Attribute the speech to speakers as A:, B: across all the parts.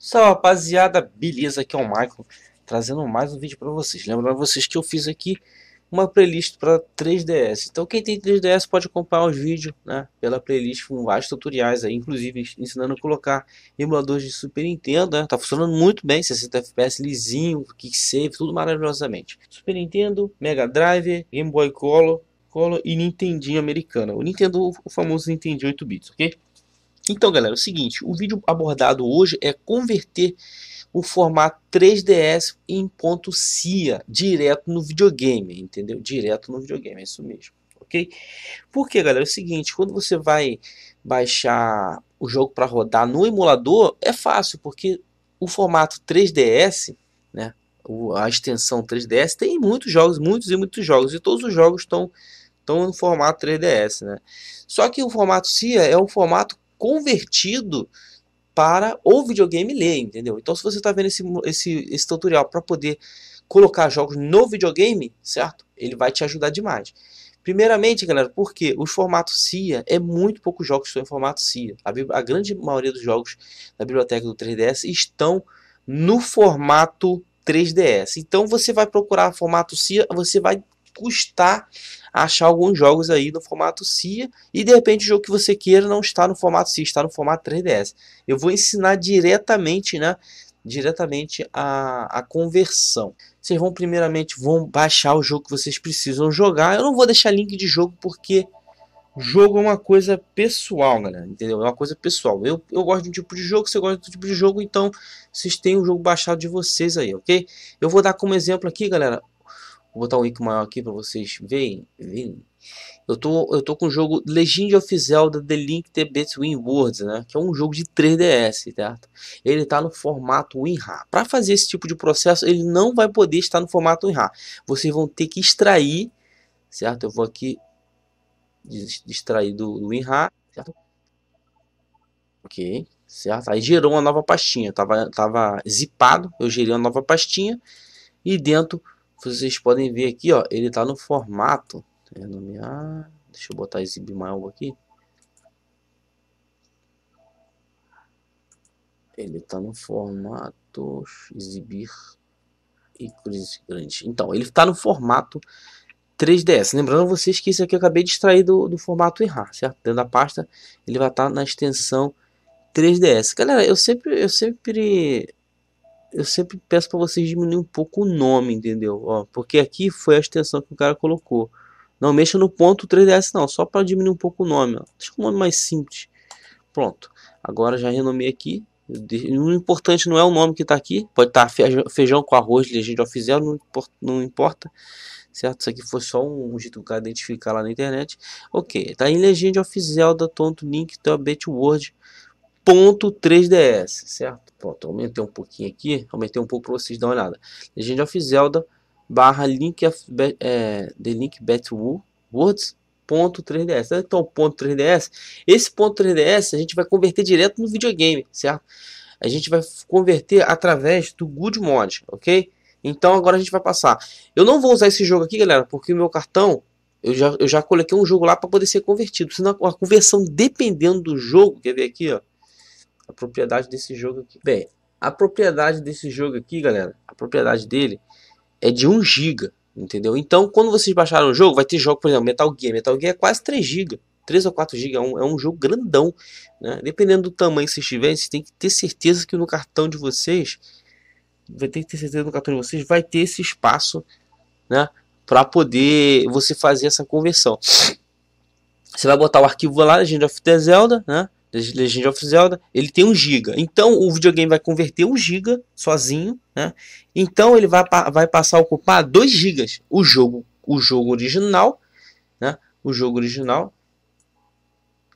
A: Salve rapaziada, beleza? Aqui é o Michael trazendo mais um vídeo para vocês. Lembrando vocês que eu fiz aqui uma playlist para 3DS. Então quem tem 3DS pode acompanhar os vídeos né, pela playlist com vários tutoriais, aí, inclusive ensinando a colocar emuladores de Super Nintendo. Né? Tá funcionando muito bem, 60 FPS lisinho, que serve tudo maravilhosamente. Super Nintendo, Mega Drive, Game Boy Color, Color e Nintendinho americana. O Nintendo, o famoso Nintendo 8 bits, ok? Então, galera, é o seguinte, o vídeo abordado hoje é converter o formato 3DS em ponto .cia direto no videogame, entendeu? Direto no videogame, é isso mesmo, ok? Porque, galera, é o seguinte, quando você vai baixar o jogo para rodar no emulador, é fácil, porque o formato 3DS, né, a extensão 3DS, tem muitos jogos, muitos e muitos jogos, e todos os jogos estão estão no formato 3DS, né? Só que o formato CIA é um formato convertido para o videogame ler, entendeu? Então, se você está vendo esse, esse, esse tutorial para poder colocar jogos no videogame, certo? Ele vai te ajudar demais. Primeiramente, galera, porque os formatos CIA é muito poucos jogos estão em formato CIA. A, a grande maioria dos jogos da biblioteca do 3DS estão no formato 3DS. Então você vai procurar formato CIA, você vai custar achar alguns jogos aí no formato CIA e de repente o jogo que você queira não está no formato CIA, está no formato 3DS. Eu vou ensinar diretamente, né? Diretamente a, a conversão. Vocês vão primeiramente vão baixar o jogo que vocês precisam jogar. Eu não vou deixar link de jogo porque jogo é uma coisa pessoal, galera, entendeu? É uma coisa pessoal. Eu, eu gosto de um tipo de jogo, você gosta de outro um tipo de jogo, então vocês têm o um jogo baixado de vocês aí, ok? Eu vou dar como exemplo aqui, galera, Vou botar um link maior aqui para vocês verem, verem. Eu tô, eu tô com o jogo Legend of Zelda The Link TB Between Worlds, né? Que é um jogo de 3DS, certo? Ele tá no formato WinRAR. Para fazer esse tipo de processo, ele não vai poder estar no formato WinRAR. Vocês vão ter que extrair, certo? Eu vou aqui extrair do, do WinRAR, certo? Ok, certo? Aí gerou uma nova pastinha, tava, tava zipado, eu gerei uma nova pastinha e dentro vocês podem ver aqui, ó, ele tá no formato, renomear, tá deixa eu botar exibir maior aqui. Ele tá no formato exibir ícones grande Então, ele tá no formato 3ds. Lembrando vocês que isso aqui eu acabei de extrair do, do formato errar, certo? Dentro da pasta, ele vai estar tá na extensão 3ds. Galera, eu sempre, eu sempre eu sempre peço para vocês diminuir um pouco o nome, entendeu? Ó, porque aqui foi a extensão que o cara colocou. Não mexa no ponto 3ds não, só para diminuir um pouco o nome. Ó. Deixa o um nome mais simples. Pronto. Agora já renomei aqui. O importante não é o nome que está aqui. Pode estar tá feijão com arroz, legenda oficial, não importa, não importa. Certo? Isso aqui foi só um jeito do identificar lá na internet. Ok. Está em legenda oficial da Tonto Link, da Betword. Word 3DS, certo? Pronto, aumentei um pouquinho aqui, aumentei um pouco para vocês dar uma olhada. Legend of Zelda barra link of, é, The Link Battle Worlds ponto 3DS. Então, ponto 3DS, esse ponto 3DS a gente vai converter direto no videogame, certo? A gente vai converter através do Good Mod, ok? Então agora a gente vai passar. Eu não vou usar esse jogo aqui, galera, porque o meu cartão eu já, eu já coloquei um jogo lá para poder ser convertido. Senão a conversão dependendo do jogo, quer ver aqui, ó a propriedade desse jogo aqui. Bem, a propriedade desse jogo aqui, galera, a propriedade dele é de 1 GB, entendeu? Então, quando vocês baixarem o jogo, vai ter jogo, por exemplo, Metal Gear. Metal Gear é quase 3 GB. 3 ou 4 GB é um, é um jogo grandão, né? Dependendo do tamanho que vocês tiverem, vocês têm que ter certeza que no cartão de vocês vai ter que ter certeza no cartão de vocês vai ter esse espaço, né, para poder você fazer essa conversão. Você vai botar o arquivo lá, Legend of the Zelda, né? Legend of Zelda, ele tem um giga Então o videogame vai converter um giga sozinho, né? Então ele vai, vai passar a ocupar 2 gigas O jogo, o jogo original, né? O jogo original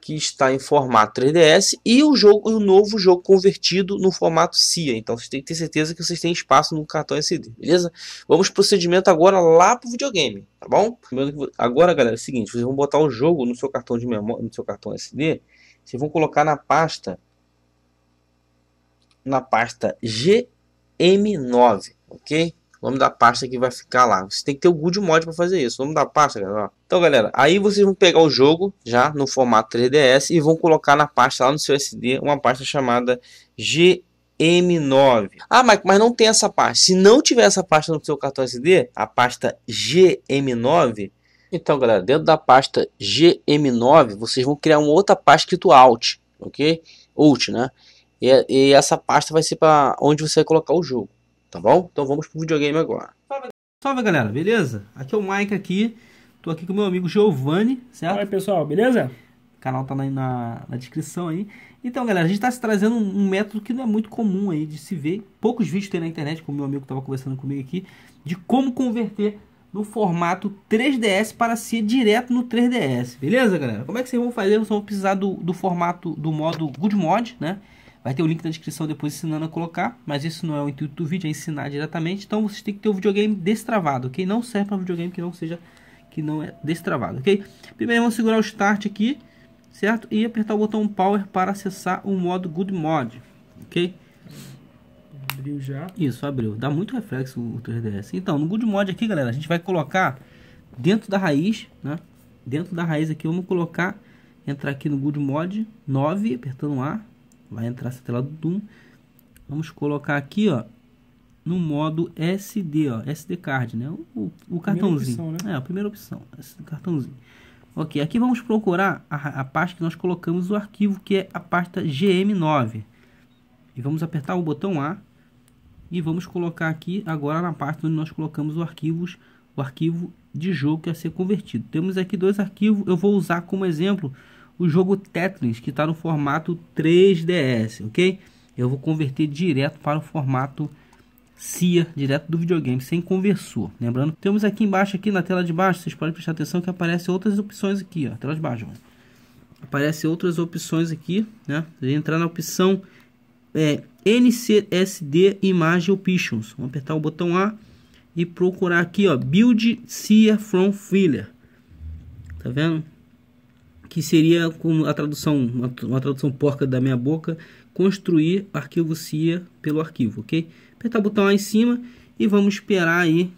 A: que está em formato 3DS e o jogo o novo jogo convertido no formato CIA. Então você tem que ter certeza que vocês têm espaço no cartão SD, beleza? Vamos procedimento agora lá pro videogame, tá bom? Agora, galera, é o seguinte, vocês vão botar o jogo no seu cartão de memória, no seu cartão SD vocês vão colocar na pasta na pasta GM9, ok? O nome da pasta que vai ficar lá. Você tem que ter o Good Mod para fazer isso. O nome da pasta, galera. Então, galera, aí vocês vão pegar o jogo já no formato 3DS e vão colocar na pasta lá no seu SD uma pasta chamada GM9. Ah, Mike, mas não tem essa pasta. Se não tiver essa pasta no seu cartão SD, a pasta GM9 então, galera, dentro da pasta GM9, vocês vão criar uma outra pasta que o Alt, ok? Alt, né? E, e essa pasta vai ser para onde você vai colocar o jogo, tá bom? Então vamos pro videogame agora. Salve, galera, beleza? Aqui é o Mike aqui, tô aqui com meu amigo Giovanni, certo? Oi, pessoal, beleza? O canal tá na, na, na descrição aí. Então, galera, a gente está se trazendo um método que não é muito comum aí de se ver. Poucos vídeos tem na internet, como meu amigo tava conversando comigo aqui, de como converter no formato 3DS para ser direto no 3DS. Beleza, galera? Como é que vocês vão fazer? Vocês vão precisar do, do formato do modo Good Mod, né? Vai ter o link na descrição depois ensinando a colocar, mas isso não é o intuito do vídeo, é ensinar diretamente. Então vocês têm que ter o videogame destravado, ok? Não serve para videogame que não seja que não é destravado, ok? Primeiro vamos segurar o Start aqui, certo? E apertar o botão Power para acessar o modo Good Mod, ok? abriu já. Isso, abriu. Dá muito reflexo o 3DS. Então, no Good Mod aqui, galera, a gente vai colocar dentro da raiz, né? Dentro da raiz aqui, vamos colocar, entrar aqui no Good Mod 9, apertando A, vai entrar essa tela do Doom. Vamos colocar aqui, ó, no modo SD, ó, SD card, né? O, o cartãozinho. Opção, né? É, a primeira opção, esse cartãozinho. Ok, aqui vamos procurar a, a que nós colocamos o arquivo, que é a pasta GM9. E vamos apertar o botão A e vamos colocar aqui agora na parte onde nós colocamos o arquivos, o arquivo de jogo que é a ser convertido. Temos aqui dois arquivos, eu vou usar como exemplo o jogo Tetris, que está no formato 3DS, ok? Eu vou converter direto para o formato Cia direto do videogame, sem conversor, lembrando. Temos aqui embaixo, aqui na tela de baixo, vocês podem prestar atenção que aparecem outras opções aqui, ó, tela de baixo. Aparece outras opções aqui, né? Entrar na opção é, NCSD Image Options. Vamos apertar o botão A e procurar aqui, ó, Build SIA from Filler. Tá vendo? Que seria como a tradução, uma, uma tradução porca da minha boca, construir arquivo SIA pelo arquivo, ok? Apertar o botão A em cima e vamos esperar aí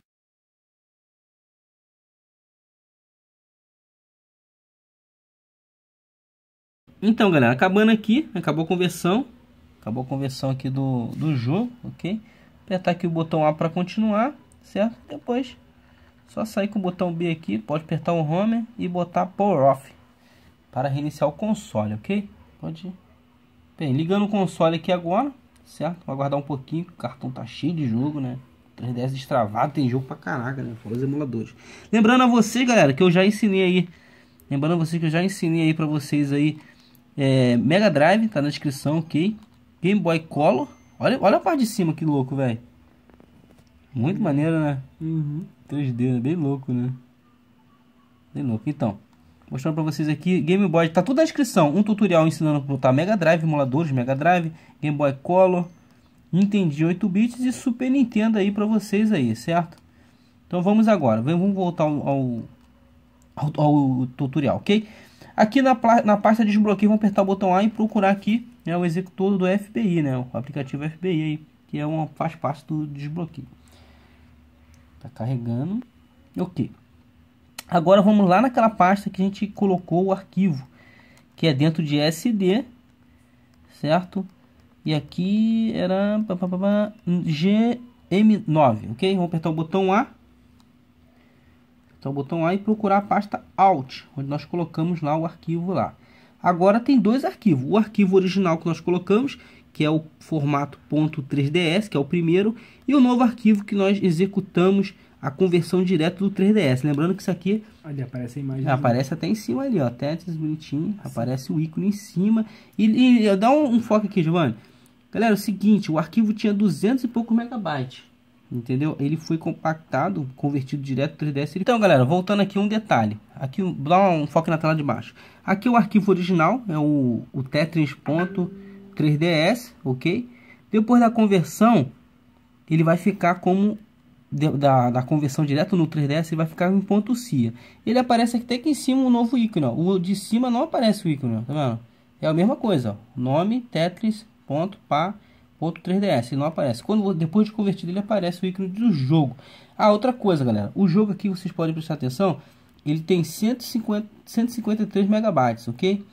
A: Então, galera, acabando aqui, acabou a conversão. Acabou a conversão aqui do, do jogo, ok? Apertar aqui o botão A para continuar, certo? Depois, só sair com o botão B aqui, pode apertar o Home e botar Power Off para reiniciar o console, ok? Pode Bem, ligando o console aqui agora, certo? Vou aguardar um pouquinho, o cartão tá cheio de jogo, né? 3DS destravado, tem jogo pra caraca, né? Fora os emuladores. Lembrando a vocês, galera, que eu já ensinei aí. Lembrando a vocês que eu já ensinei aí pra vocês aí. É, Mega Drive, tá na descrição, ok? Game Boy Color. Olha, olha a parte de cima, que louco, velho. Muito maneiro, né? Uhum. 3D, bem louco, né? Bem louco. Então, mostrando pra vocês aqui, Game Boy, tá tudo na descrição. Um tutorial ensinando a botar Mega Drive, emuladores Mega Drive, Game Boy Color, Nintendo 8 bits e Super Nintendo aí pra vocês aí, certo? Então vamos agora, vamos voltar ao, ao, ao, ao tutorial, ok? Aqui na, na pasta desbloqueio, vamos apertar o botão A e procurar aqui né, o executor do FBI, né, o aplicativo FBI, aí, que é uma, faz parte do desbloqueio. Tá carregando. Ok. Agora vamos lá naquela pasta que a gente colocou o arquivo, que é dentro de SD, certo? E aqui era GM9, ok? Vamos apertar o botão A então, o botão lá e procurar a pasta Alt, onde nós colocamos lá o arquivo lá. Agora tem dois arquivos, o arquivo original que nós colocamos, que é o formato .3ds, que é o primeiro, e o novo arquivo que nós executamos a conversão direta do 3ds. Lembrando que isso aqui... Ali aparece a imagem. Aparece até em cima ali, ó, até bonitinho, Sim. aparece o ícone em cima. E, e dá um, um foco aqui, Giovanni. Galera, é o seguinte, o arquivo tinha 200 e poucos megabytes entendeu? Ele foi compactado, convertido direto 3ds. Então, galera, voltando aqui um detalhe. Aqui, dá um foco na tela de baixo. Aqui é o arquivo original, é o, o Tetris.3ds, ok? Depois da conversão, ele vai ficar como... De, da, da, conversão direto no 3ds, ele vai ficar em ponto .cia. Ele aparece até aqui em cima um novo ícone, ó. O de cima não aparece o ícone, ó, tá vendo? É a mesma coisa, ó. Nome, Tetris, ponto, pá, Ponto 3DS, não aparece. Quando depois de convertido ele aparece o ícone do jogo. Ah, outra coisa, galera. O jogo aqui vocês podem prestar atenção, ele tem 150 153 megabytes, OK?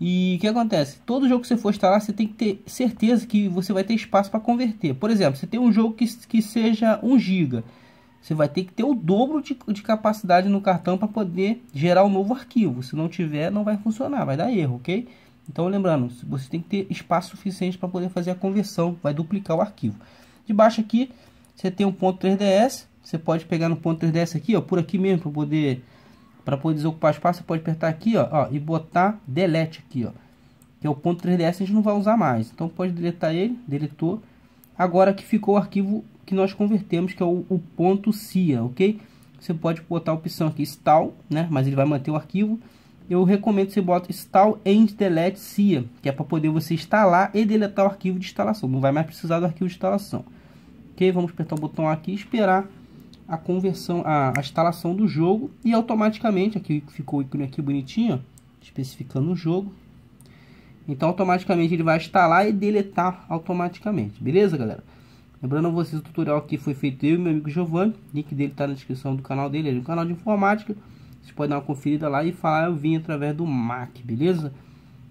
A: E o que acontece? Todo jogo que você for instalar, você tem que ter certeza que você vai ter espaço para converter. Por exemplo, você tem um jogo que, que seja 1 GB. Você vai ter que ter o dobro de, de capacidade no cartão para poder gerar o um novo arquivo. Se não tiver, não vai funcionar, vai dar erro, ok? Então, lembrando, você tem que ter espaço suficiente para poder fazer a conversão, vai duplicar o arquivo. De baixo aqui, você tem um ponto 3ds, você pode pegar no ponto 3ds aqui, ó, por aqui mesmo, para poder para poder desocupar espaço, você pode apertar aqui, ó, ó, e botar delete aqui, ó. Que é o ponto 3ds, a gente não vai usar mais. Então, pode deletar ele, deletou. Agora que ficou o arquivo que nós convertemos, que é o, o ponto .cia, ok? Você pode botar a opção aqui, install, né? Mas ele vai manter o arquivo eu recomendo que você bota install and delete cia, que é para poder você instalar e deletar o arquivo de instalação. Não vai mais precisar do arquivo de instalação. Ok? Vamos apertar o botão aqui e esperar a conversão, a, a, instalação do jogo e automaticamente, aqui ficou o ícone aqui bonitinho, especificando o jogo. Então automaticamente ele vai instalar e deletar automaticamente, beleza galera? Lembrando a vocês, o tutorial aqui foi feito eu e meu amigo Giovanni, link dele está na descrição do canal dele, é um canal de informática. Você pode dar uma conferida lá e falar eu vim através do Mac, beleza?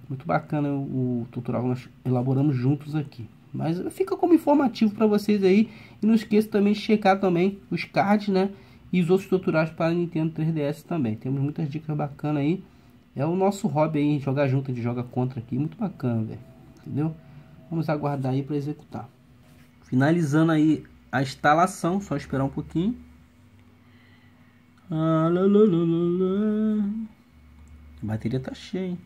A: Muito bacana o tutorial que nós elaboramos juntos aqui. Mas fica como informativo para vocês aí. E não esqueça também de checar também os cards, né? E os outros tutoriais para Nintendo 3DS também. Temos muitas dicas bacanas aí. É o nosso hobby aí, jogar junto, a gente joga contra aqui. Muito bacana, velho. Entendeu? Vamos aguardar aí para executar. Finalizando aí a instalação, só esperar um pouquinho. Ah, a bateria tá cheia, hein?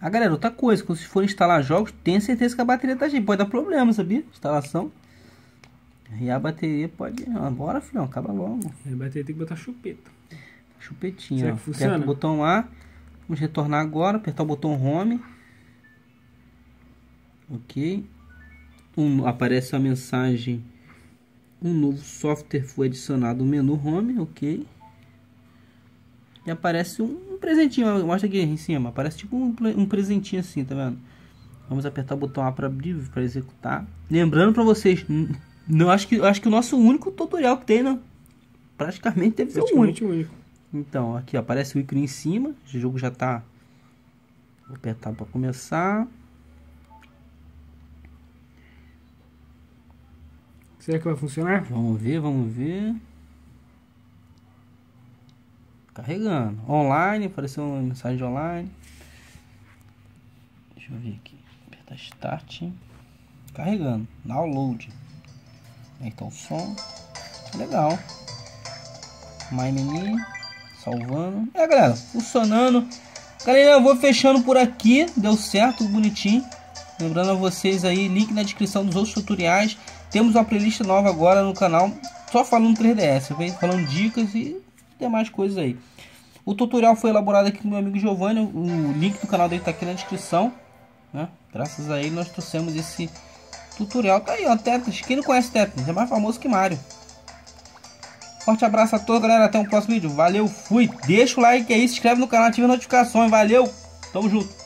A: Ah, galera, outra coisa, quando se for instalar jogos, tenha certeza que a bateria tá cheia. Pode dar problema, sabia? Instalação. E a bateria pode... Ah, bora, filhão, acaba logo. A bateria tem que botar chupeta. Chupetinha, Será ó. funciona? o botão A. Vamos retornar agora, apertar o botão Home. Ok. Um, aparece a mensagem um novo software foi adicionado, o menu home, ok. E aparece um, presentinho, mostra aqui em cima, aparece tipo um, um presentinho assim, tá vendo? Vamos apertar o botão A para abrir, para executar. Lembrando para vocês, não acho que acho que o nosso único tutorial que tem, né? Praticamente deve ser o único. único. Então, aqui aparece o ícone em cima, o jogo já tá Vou apertar para começar. Será que vai funcionar? Vamos ver, vamos ver. Carregando. Online, apareceu uma mensagem online. Deixa eu ver aqui. Apertar Start. Carregando. Download. Aí tá o som. Legal. menu. Salvando. É, galera. Funcionando. Galera, eu vou fechando por aqui. Deu certo, bonitinho. Lembrando a vocês aí, link na descrição dos outros tutoriais. Temos uma playlist nova agora no canal, só falando 3DS, vem falando dicas e demais coisas aí. O tutorial foi elaborado aqui com meu amigo Giovanni, o link do canal dele está aqui na descrição. Né? Graças a ele nós trouxemos esse tutorial. Tá aí, ó, Tetris. Quem não conhece Tetris? É mais famoso que Mario. Forte abraço a todos, galera. Até o um próximo vídeo. Valeu, fui. Deixa o like aí, se inscreve no canal, ativa as notificações. Valeu, tamo junto.